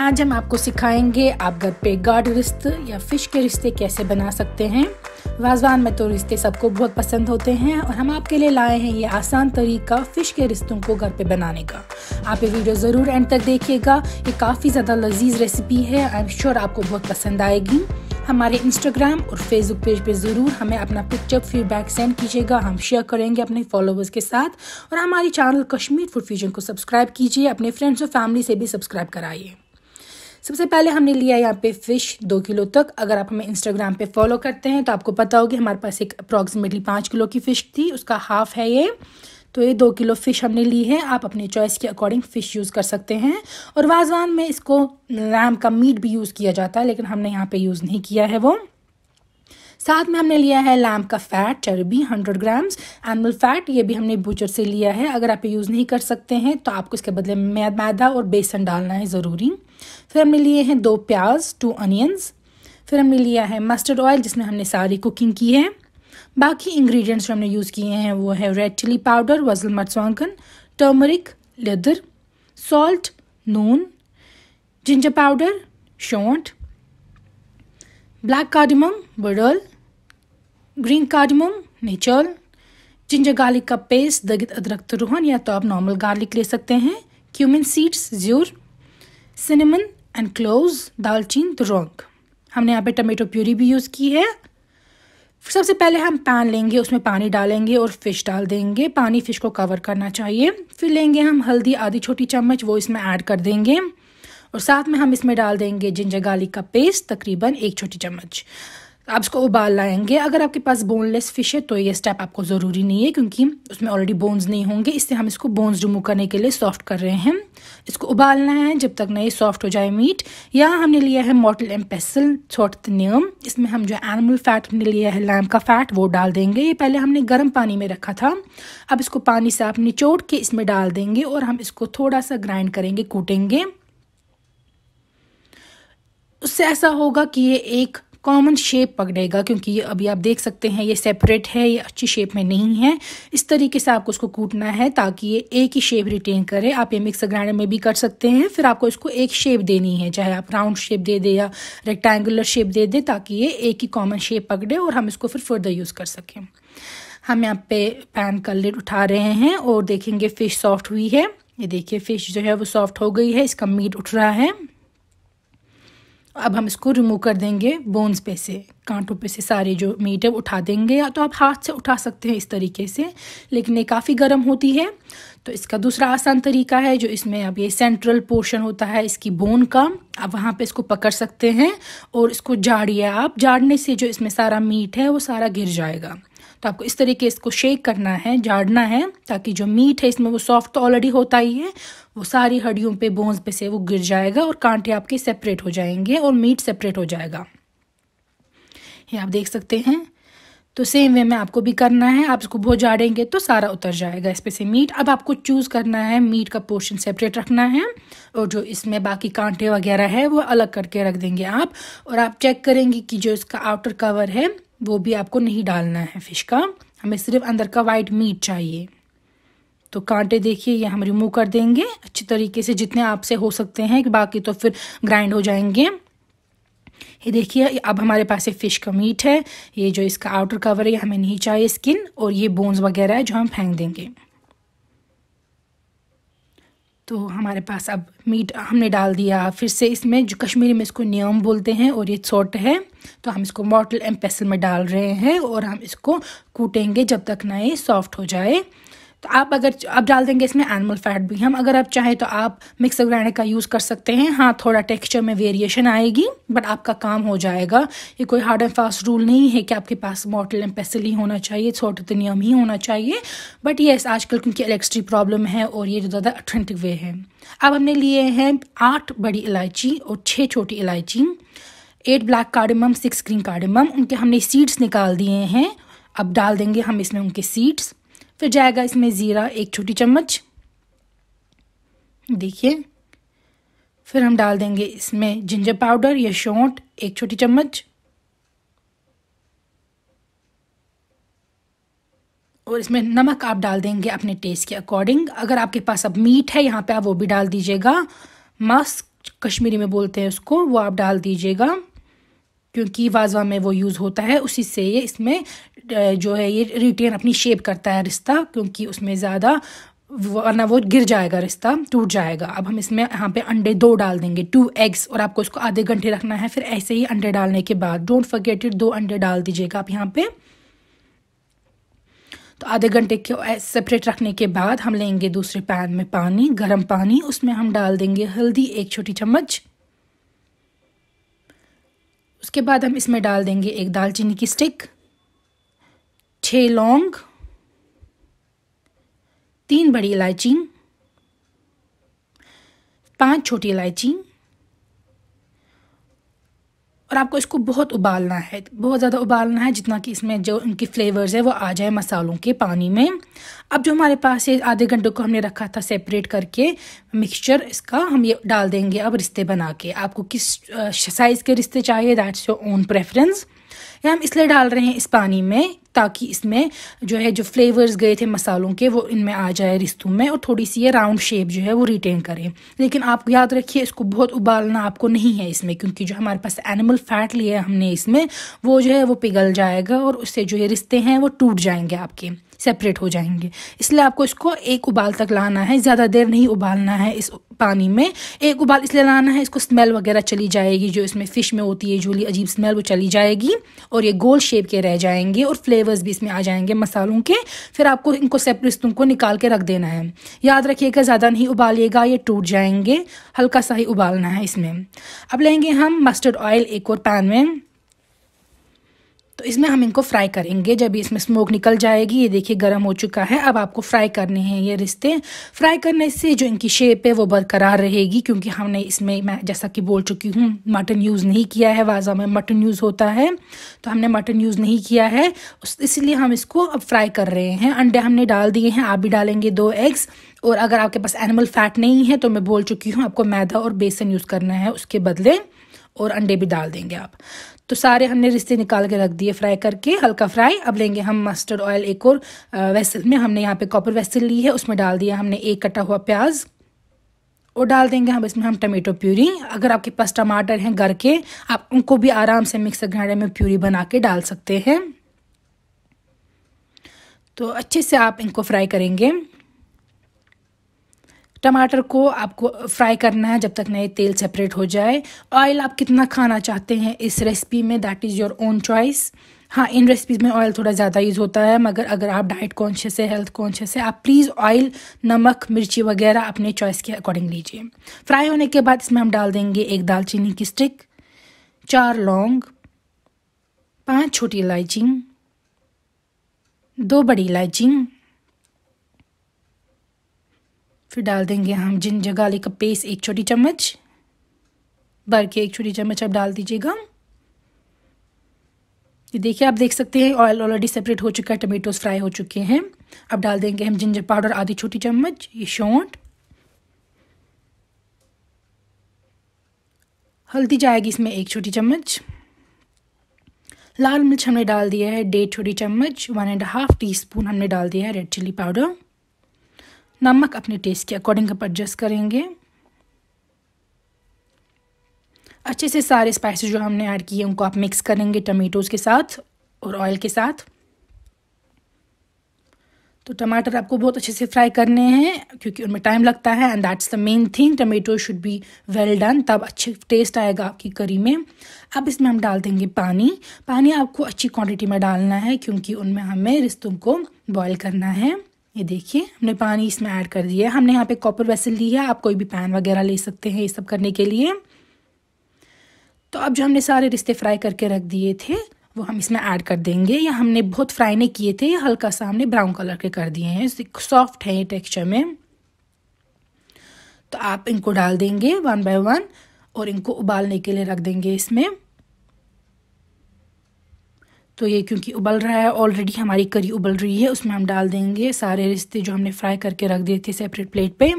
आज हम आपको सिखाएंगे आप घर पे गाढ़ रिश्त या फिश के रिश्ते कैसे बना सकते हैं वाजवान में तो रिश्ते सबको बहुत पसंद होते हैं और हम आपके लिए लाए हैं ये आसान तरीका फ़िश के रिश्तों को घर पे बनाने का आप ये वीडियो ज़रूर एंड तक देखिएगा ये काफ़ी ज़्यादा लजीज रेसिपी है आई एम श्योर आपको बहुत पसंद आएगी हमारे इंस्टाग्राम और फेसबुक पेज पे ज़रूर हमें अपना पिक्चर फीडबैक सेंड कीजिएगा हम शेयर करेंगे अपने फॉलोवर्स के साथ और हमारे चैनल कश्मीर फूड फ्यूजन को सब्सक्राइब कीजिए अपने फ्रेंड्स और फैमिली से भी सब्सक्राइब कराइए सबसे पहले हमने लिया यहाँ पे फ़िश दो किलो तक अगर आप हमें इंस्टाग्राम पे फॉलो करते हैं तो आपको पता होगी हमारे पास एक अप्रॉक्सीमेटली पाँच किलो की फ़िश थी उसका हाफ है ये तो ये दो किलो फ़िश हमने ली है आप अपने चॉइस के अकॉर्डिंग फ़िश यूज़ कर सकते हैं और वाजवान में इसको रैम का मीट भी यूज़ किया जाता है लेकिन हमने यहाँ पर यूज़ नहीं किया है वो साथ में हमने लिया है लैम्प का फैट चर्बी हंड्रेड ग्राम्स एनिमल फैट ये भी हमने बूचर से लिया है अगर आप ये यूज़ नहीं कर सकते हैं तो आपको इसके बदले में मैदा और बेसन डालना है ज़रूरी फिर हमने लिए हैं दो प्याज टू अनियंस फिर हमने लिया है मस्टर्ड ऑयल जिसमें हमने सारी कुकिंग की है बाकी इंग्रेडिएंट्स जो हमने यूज़ किए हैं वो है रेड चिली पाउडर वजल मरसवांगन टर्मरिक लेदर सॉल्ट नून जिंजर पाउडर शौंठ ब्लैक कार्डिमम बडल green cardamom natural ginger garlic का पेस्ट दगित अदरक रोहन या तो आप नॉर्मल गार्लिक ले सकते हैं क्यूमिन सीड्स ज्यूर सिनेमन एंड क्लोज दालचीन तुरंग हमने यहाँ पे टमेटो प्यूरी भी यूज़ की है सबसे पहले हम पैन लेंगे उसमें पानी डालेंगे और फिश डाल देंगे पानी फिश को कवर करना चाहिए फिर लेंगे हम हल्दी आधी छोटी चम्मच वो इसमें ऐड कर देंगे और साथ में हम इसमें डाल देंगे जिंजर गार्लिक का पेस्ट तकरीबन एक छोटी चम्मच आप इसको उबाल लाएंगे अगर आपके पास बोनलेस फिश है तो ये स्टेप आपको ज़रूरी नहीं है क्योंकि उसमें ऑलरेडी बोन्स नहीं होंगे इससे हम इसको बोन्स रिमूव करने के लिए सॉफ्ट कर रहे हैं इसको उबालना है जब तक नहीं ये सॉफ्ट हो जाए मीट या हमने लिया है मॉटल एम पेसल नियम इसमें हम जो एनिमल फैट हमने लिया है लैम का फैट वो डाल देंगे ये पहले हमने गर्म पानी में रखा था अब इसको पानी से आप निचोड़ के इसमें डाल देंगे और हम इसको थोड़ा सा ग्राइंड करेंगे कूटेंगे उससे ऐसा होगा कि ये एक कॉमन शेप पकड़ेगा क्योंकि ये अभी आप देख सकते हैं ये सेपरेट है ये अच्छी शेप में नहीं है इस तरीके से आपको इसको कूटना है ताकि ये एक ही शेप रिटेन करे आप ये मिक्सर ग्राइंडर में भी कर सकते हैं फिर आपको इसको एक शेप देनी है चाहे आप राउंड शेप दे दे या रेक्टेंगुलर शेप दे दे ताकि ये एक ही कॉमन शेप पकड़े और हम इसको फिर फर्दर यूज़ कर सकें हम यहाँ पे पैन का लिड उठा रहे हैं और देखेंगे फ़िश सॉफ्ट हुई है ये देखिए फ़िश जो है वो सॉफ्ट हो गई है इसका मीट उठ रहा है अब हम इसको रिमूव कर देंगे बोन्स पे से कांटों पे से सारे जो मीट है उठा देंगे या तो आप हाथ से उठा सकते हैं इस तरीके से लेकिन ये काफ़ी गर्म होती है तो इसका दूसरा आसान तरीका है जो इसमें अब ये सेंट्रल पोर्शन होता है इसकी बोन का आप वहाँ पे इसको पकड़ सकते हैं और इसको झाड़िए आप झाड़ने से जो इसमें सारा मीट है वो सारा गिर जाएगा तो आपको इस तरीके इसको शेक करना है झाड़ना है ताकि जो मीट है इसमें वो सॉफ्ट तो ऑलरेडी होता ही है वो सारी हड्डियों पे बोन्स पे से वो गिर जाएगा और कांटे आपके सेपरेट हो जाएंगे और मीट सेपरेट हो जाएगा ये आप देख सकते हैं तो सेम वे में आपको भी करना है आप इसको बहुत झाड़ेंगे तो सारा उतर जाएगा इस पर से मीट अब आपको चूज़ करना है मीट का पोर्शन सेपरेट रखना है और जो इसमें बाकी कांटे वगैरह है वो अलग करके रख देंगे आप और आप चेक करेंगे कि जो इसका आउटर कवर है वो भी आपको नहीं डालना है फ़िश का हमें सिर्फ अंदर का वाइट मीट चाहिए तो कांटे देखिए ये हम रिमूव कर देंगे अच्छे तरीके से जितने आपसे हो सकते हैं कि बाकी तो फिर ग्राइंड हो जाएंगे ये देखिए अब हमारे पास ये फ़िश का मीट है ये जो इसका आउटर कवर है हमें नहीं चाहिए स्किन और ये बोन्स वगैरह है जो हम फेंक देंगे तो हमारे पास अब मीट हमने डाल दिया फिर से इसमें जो कश्मीरी में इसको नियम बोलते हैं और ये छोट है तो हम इसको मॉटल एम्पेसल में डाल रहे हैं और हम इसको कूटेंगे जब तक ना ये सॉफ्ट हो जाए तो आप अगर आप डाल देंगे इसमें एनिमल फैट भी हम अगर आप चाहें तो आप मिक्सर ग्राइंडर का यूज़ कर सकते हैं हाँ थोड़ा टेक्सचर में वेरिएशन आएगी बट आपका काम हो जाएगा ये कोई हार्ड एंड फास्ट रूल नहीं है कि आपके पास मॉटल एंड पेसिल ही होना चाहिए छोटे तो नियम ही होना चाहिए बट येस आजकल क्योंकि इलेक्ट्रिक प्रॉब्लम है और ये ज़्यादा अथेंटिक वे है अब हमने लिए हैं आठ बड़ी इलायची और छः छोटी इलायची eight black cardamom six green cardamom उनके हमने सीड्स निकाल दिए हैं अब डाल देंगे हम इसमें उनके सीड्स फिर जाएगा इसमें ज़ीरा एक छोटी चम्मच देखिए फिर हम डाल देंगे इसमें जिंजर पाउडर या शौंट एक छोटी चम्मच और इसमें नमक आप डाल देंगे अपने टेस्ट के अकॉर्डिंग अगर आपके पास अब मीट है यहाँ पे आप वो भी डाल दीजिएगा मस्क कश्मीरी में बोलते हैं उसको वो आप डाल दीजिएगा क्योंकि वाजवा में वो यूज़ होता है उसी से ये इसमें जो है ये रिटेन अपनी शेप करता है रिश्ता क्योंकि उसमें ज़्यादा वरना वो गिर जाएगा रिश्ता टूट जाएगा अब हम इसमें यहाँ पे अंडे दो डाल देंगे टू एग्स और आपको इसको आधे घंटे रखना है फिर ऐसे ही अंडे डालने के बाद डोंट फर्गेट इट दो अंडे डाल दीजिएगा आप यहाँ पे तो आधे घंटे के सेपरेट रखने के बाद हम लेंगे दूसरे पैन में पानी गर्म पानी उसमें हम डाल देंगे हल्दी एक छोटी चम्मच उसके बाद हम इसमें डाल देंगे एक दालचीनी की स्टिक छः लौंग तीन बड़ी इलायची पांच छोटी इलायची और आपको इसको बहुत उबालना है बहुत ज़्यादा उबालना है जितना कि इसमें जो उनकी फ्लेवर्स है वो आ जाए मसालों के पानी में अब जो हमारे पास ये आधे घंटे को हमने रखा था सेपरेट करके मिक्सचर इसका हम ये डाल देंगे अब रिश्ते बना के आपको किस साइज़ के रिश्ते चाहिए दैट्स योर ओन प्रेफरेंस या हम इसलिए डाल रहे हैं इस पानी में ताकि इसमें जो है जो फ्लेवर्स गए थे मसालों के वो इनमें आ जाए रिस्तों में और थोड़ी सी ये राउंड शेप जो है वो रिटेन करें लेकिन आप याद रखिए इसको बहुत उबालना आपको नहीं है इसमें क्योंकि जो हमारे पास एनिमल फैट लिया है हमने इसमें वो जो है वो पिघल जाएगा और उससे जो ये रिश्ते हैं वो टूट जाएंगे आपके सेपरेट हो जाएंगे इसलिए आपको इसको एक उबाल तक लाना है ज़्यादा देर नहीं उबालना है इस पानी में एक उबाल इसलिए लाना है इसको स्मेल वगैरह चली जाएगी जो इसमें फ़िश में होती है जोली अजीब स्मेल वो चली जाएगी और ये गोल शेप के रह जाएंगे और फ्लेवर्स भी इसमें आ जाएंगे मसालों के फिर आपको इनको सेपरेट तुमको निकाल के रख देना है याद रखिएगा ज़्यादा नहीं उबालिएगा ये टूट जाएंगे हल्का सा ही उबालना है इसमें अब लेंगे हम मस्टर्ड ऑयल एक और पैन में तो इसमें हम इनको फ्राई करेंगे जब इसमें स्मोक निकल जाएगी ये देखिए गर्म हो चुका है अब आपको फ्राई करने हैं ये रिश्ते फ्राई करने से जो इनकी शेप है वो बरकरार रहेगी क्योंकि हमने इसमें मैं जैसा कि बोल चुकी हूँ मटन यूज़ नहीं किया है वाजा में मटन यूज़ होता है तो हमने मटन यूज़ नहीं किया है इसलिए हम इसको अब फ्राई कर रहे हैं अंडे हमने डाल दिए हैं आप भी डालेंगे दो एग्स और अगर आपके पास एनिमल फ़ैट नहीं है तो मैं बोल चुकी हूँ आपको मैदा और बेसन यूज़ करना है उसके बदले और अंडे भी डाल देंगे आप तो सारे हमने रिश्ते निकाल के रख दिए फ्राई करके हल्का फ्राई अब लेंगे हम मस्टर्ड ऑयल एक और वेसल में हमने यहाँ पे कॉपर वेसल ली है उसमें डाल दिया हमने एक कटा हुआ प्याज़ और डाल देंगे हम इसमें हम टमेटो प्यूरी अगर आपके पास टमाटर हैं घर के आप उनको भी आराम से मिक्सर ग्राइंडर में प्यूरी बना के डाल सकते हैं तो अच्छे से आप इनको फ्राई करेंगे टमाटर को आपको फ्राई करना है जब तक नए तेल सेपरेट हो जाए ऑयल आप कितना खाना चाहते हैं इस रेसिपी में that is your own choice हाँ इन रेसिपीज़ में ऑयल थोड़ा ज़्यादा यूज़ होता है मगर अगर आप डाइट कॉन्शियस है हेल्थ कॉन्शियस है आप प्लीज़ ऑयल नमक मिर्ची वगैरह अपने चॉइस के अकॉर्डिंग लीजिए फ्राई होने के बाद इसमें हम डाल देंगे एक दालचीनी की स्टिक चार लौंग पाँच छोटी इलायची दो बड़ी इलायची फिर डाल देंगे हम जिन जगाली का पेस्ट एक छोटी चम्मच भर के एक छोटी चम्मच आप डाल दीजिएगा ये देखिए आप देख सकते हैं ऑयल ऑलरेडी सेपरेट हो चुका है टमेटोज फ्राई हो चुके हैं अब डाल देंगे हम जिंजर पाउडर आधी छोटी चम्मच ये शौंट हल्दी जाएगी इसमें एक छोटी चम्मच लाल मिर्च हमने डाल दिया है डेढ़ छोटी चम्मच one and half teaspoon हमने डाल दिया है रेड चिल्ली पाउडर नमक अपने टेस्ट के अकॉर्डिंग आप एडजस्ट करेंगे अच्छे से सारे स्पाइसेस जो हमने ऐड किए उनको आप मिक्स करेंगे टमेटोज़ के साथ और ऑयल के साथ तो टमाटर आपको बहुत अच्छे से फ्राई करने हैं क्योंकि उनमें टाइम लगता है and that's the main thing tomato should be well done तब अच्छे टेस्ट आएगा आपकी करी में अब इसमें हम डाल देंगे पानी पानी आपको अच्छी क्वांटिटी में डालना है क्योंकि उनमें हमें रिश्तों को बॉईल करना है ये देखिए हमने पानी इसमें ऐड कर दिया है हमने यहाँ पे कॉपर वेसल ली है आप कोई भी पैन वगैरह ले सकते हैं ये सब करने के लिए तो अब जो हमने सारे रिश्ते फ्राई करके रख दिए थे वो हम इसमें ऐड कर देंगे या हमने बहुत फ्राई नहीं किए थे या हल्का सा हमने ब्राउन कलर के कर दिए हैं सॉफ्ट है ये टेक्सचर में तो आप इनको डाल देंगे वन बाय वन और इनको उबालने के लिए रख देंगे इसमें तो ये क्योंकि उबल रहा है ऑलरेडी हमारी करी उबल रही है उसमें हम डाल देंगे सारे रिश्ते जो हमने फ्राई करके रख दिए थे सेपरेट प्लेट पे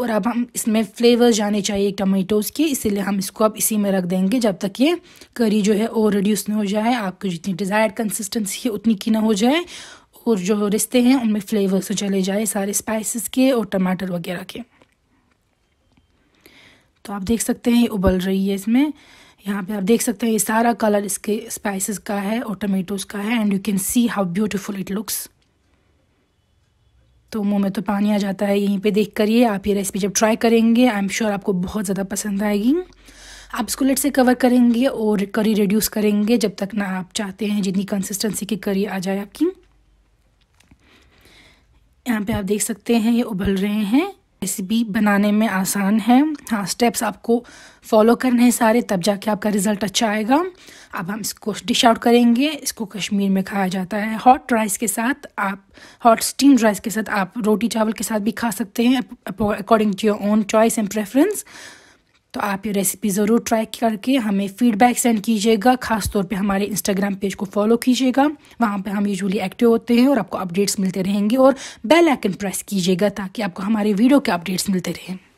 और अब हम इसमें फ्लेवर जाने चाहिए टमाटोज़ के इसीलिए हम इसको अब इसी में रख देंगे जब तक ये करी जो है और रिड्यूस नहीं हो जाए आपको जितनी डिज़ायर्ड कंसिस्टेंसी है उतनी की ना हो जाए और जो रिश्ते हैं उनमें फ्लेवर्स तो चले जाए सारे स्पाइसिस के और टमाटर वगैरह के तो आप देख सकते हैं ये उबल रही है इसमें यहाँ पे आप देख सकते हैं ये सारा कलर इसके स्पाइसेस का है और टमेटोज़ का है and you can see how beautiful it looks तो मुंह में तो पानी आ जाता है यहीं पे देख करिए आप ये रेसिपी जब ट्राई करेंगे आई एम श्योर आपको बहुत ज़्यादा पसंद आएगी आप इसको लेट से कवर करेंगे और करी रिड्यूस करेंगे जब तक ना आप चाहते हैं जितनी कंसिस्टेंसी की करी आ जाए आपकी यहाँ पे आप देख सकते हैं ये उबल रहे हैं रेसिपी बनाने में आसान है हाँ स्टेप्स आपको फॉलो करने हैं सारे तब जाके आपका रिज़ल्ट अच्छा आएगा अब हम इसको डिश आउट करेंगे इसको कश्मीर में खाया जाता है हॉट राइस के साथ आप हॉट स्टीम राइस के साथ आप रोटी चावल के साथ भी खा सकते हैं according to your own choice and preference तो आप ये रेसिपी ज़रूर ट्राई करके हमें फीडबैक सेंड कीजिएगा खास तौर पे हमारे इंस्टाग्राम पेज को फॉलो कीजिएगा वहाँ पे हम यूजुअली एक्टिव होते हैं और आपको अपडेट्स मिलते रहेंगे और बेल आइकन प्रेस कीजिएगा ताकि आपको हमारे वीडियो के अपडेट्स मिलते रहें